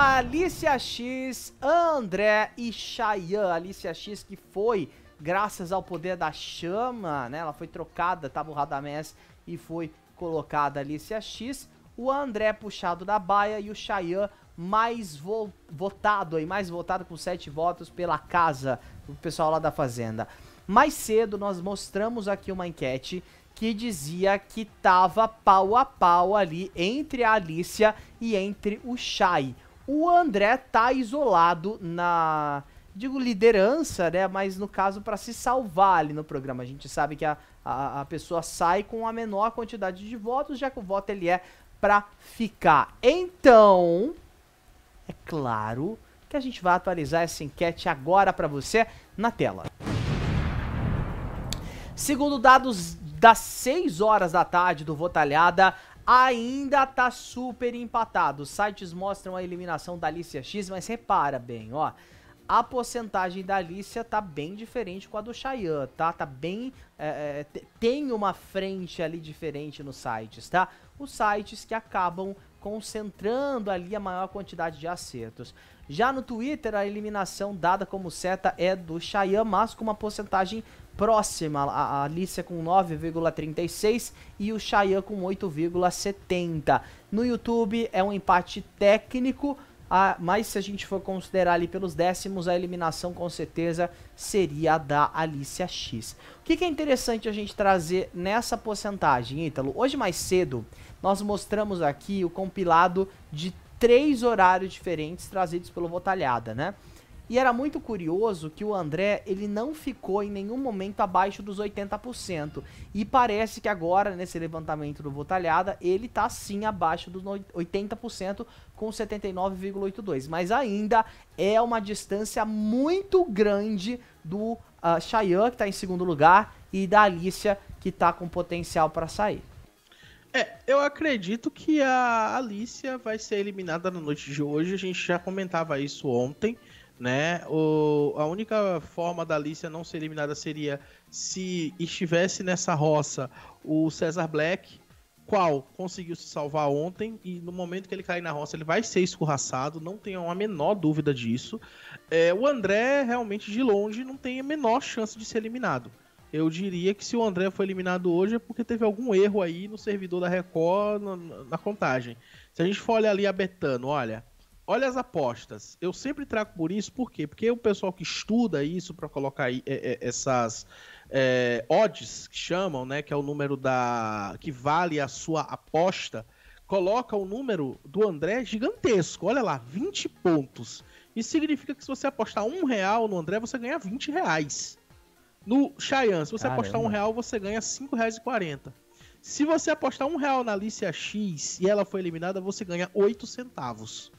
Alicia X, André e Chayan. Alicia X que foi, graças ao poder da chama, né? Ela foi trocada, tava tá o Radamés e foi colocada Alicia X. O André puxado da baia e o Chayan mais vo votado aí, mais votado com 7 votos pela casa, o pessoal lá da Fazenda. Mais cedo nós mostramos aqui uma enquete que dizia que tava pau a pau ali entre a Alicia e entre o Shai. O André tá isolado na digo liderança, né? Mas no caso para se salvar ali no programa. A gente sabe que a, a, a, pessoa sai com a menor quantidade de votos, já que o voto ele é para ficar. Então, é claro que a gente vai atualizar essa enquete agora para você na tela. Segundo dados das 6 horas da tarde do Votalhada, ainda tá super empatado. Os sites mostram a eliminação da Alicia X, mas repara bem, ó. A porcentagem da Alicia tá bem diferente com a do Cheyenne, tá? Tá bem... É, é tem uma frente ali diferente nos sites, tá? Os sites que acabam concentrando ali a maior quantidade de acertos. Já no Twitter, a eliminação dada como seta é do Cheyenne, mas com uma porcentagem próxima, a Alicia com 9,36 e o Cheyenne com 8,70. No YouTube é um empate técnico, mas se a gente for considerar ali pelos décimos, a eliminação com certeza seria a da Alicia X. O que, que é interessante a gente trazer nessa porcentagem, Ítalo? Hoje mais cedo, nós mostramos aqui o compilado de três horários diferentes trazidos pelo Votalhada, né? E era muito curioso que o André, ele não ficou em nenhum momento abaixo dos 80%. E parece que agora, nesse levantamento do Votalhada, ele tá sim abaixo dos 80% com 79,82. Mas ainda é uma distância muito grande do uh, ah, Chayanne, que tá em segundo lugar, e da Alicia, que tá com potencial para sair. É, eu acredito que a Alicia vai ser eliminada na noite de hoje. A gente já comentava isso ontem né? O, a única forma da Alicia não ser eliminada seria se estivesse nessa roça o César Black, qual conseguiu se salvar ontem e no momento que ele cair na roça ele vai ser escorraçado, não tenha a menor dúvida disso. É, o André realmente de longe não tem a menor chance de ser eliminado. Eu diria que se o André foi eliminado hoje é porque teve algum erro aí no servidor da Record na, na contagem. Se a gente for olhar ali a Betano, olha, olha as apostas. Eu sempre trago por isso, por quê? Porque o pessoal que estuda isso para colocar aí, é, é, essas é, odds que chamam, né? Que é o número da que vale a sua aposta, coloca o número do André gigantesco. Olha lá, 20 pontos. Isso significa que se você apostar um real no André, você ganha 20 reais. No Cheyenne, se você Caramba. apostar um real, você ganha e 5,40. Se você apostar um real na Alicia X e ela foi eliminada, você ganha 8 centavos.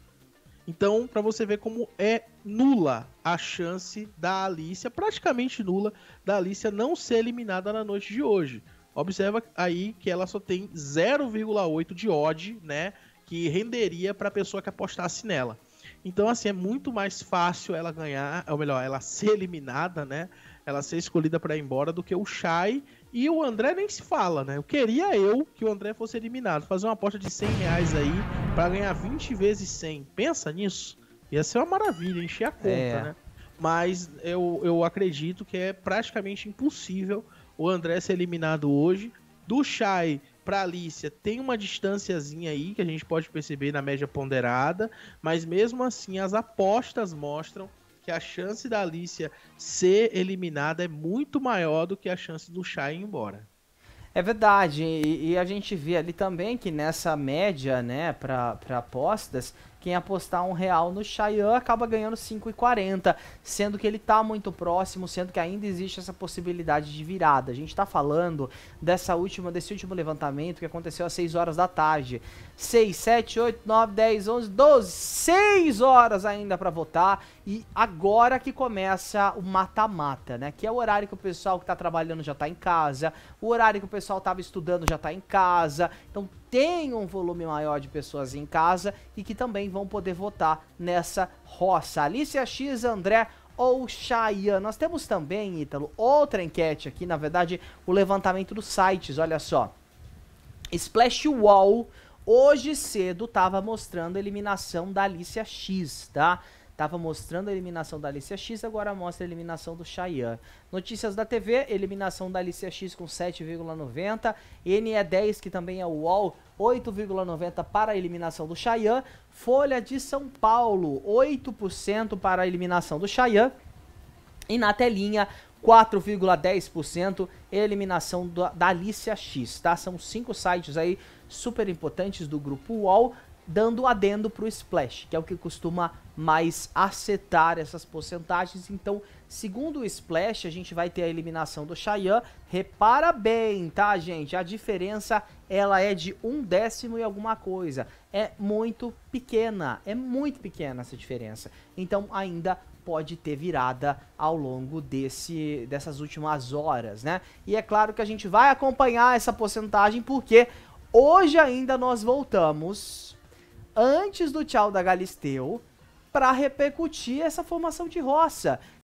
Então, para você ver como é nula a chance da Alicia, praticamente nula, da Alicia não ser eliminada na noite de hoje. Observa aí que ela só tem 0,8 de odd, né, que renderia para a pessoa que apostasse nela. Então, assim, é muito mais fácil ela ganhar, ou melhor, ela ser eliminada, né? Ela ser escolhida para ir embora do que o Shai e o André nem se fala, né? Eu queria eu que o André fosse eliminado. Fazer uma aposta de 100 reais aí para ganhar 20 vezes 100. Pensa nisso. Ia ser uma maravilha, encher a conta, é. né? Mas eu, eu acredito que é praticamente impossível o André ser eliminado hoje. Do Shai para Alicia tem uma distânciazinha aí que a gente pode perceber na média ponderada, mas mesmo assim as apostas mostram que a chance da Alicia ser eliminada é muito maior do que a chance do Shai ir embora. É verdade, e, e, a gente vê ali também que nessa média, né, para apostas, quem apostar um real no Cheyenne acaba ganhando 5,40, sendo que ele está muito próximo, sendo que ainda existe essa possibilidade de virada. A gente está falando dessa última, desse último levantamento que aconteceu às 6 horas da tarde. 6, 7, 8, 9, 10, 11, 12, 6 horas ainda para votar e agora que começa o mata-mata, né? Que é o horário que o pessoal que está trabalhando já está em casa, o horário que o pessoal estava estudando já está em casa. Então tem um volume maior de pessoas em casa e que também vão poder votar nessa roça. Alicia X, André ou Cheyenne. Nós temos também, Ítalo, outra enquete aqui, na verdade, o levantamento dos sites, olha só. Splash Wall hoje cedo estava mostrando a eliminação da Alicia X, tá? Tava mostrando a eliminação da Alicia X, agora mostra a eliminação do Cheyenne. Notícias da TV, eliminação da Alicia X com 7,90. NE10, é que também é o UOL, 8,90 para a eliminação do Cheyenne. Folha de São Paulo, 8% para a eliminação do Cheyenne. E na telinha, 4,10% eliminação da, Alicia X, tá? São cinco sites aí super importantes do grupo UOL dando adendo para o Splash, que é o que costuma mais acertar essas porcentagens. Então, segundo o Splash, a gente vai ter a eliminação do Cheyenne. Repara bem, tá, gente? A diferença ela é de um décimo e alguma coisa. É muito pequena, é muito pequena essa diferença. Então, ainda pode ter virada ao longo desse, dessas últimas horas, né? E é claro que a gente vai acompanhar essa porcentagem porque hoje ainda nós voltamos antes do tchau da Galisteu para repercutir essa formação de roça.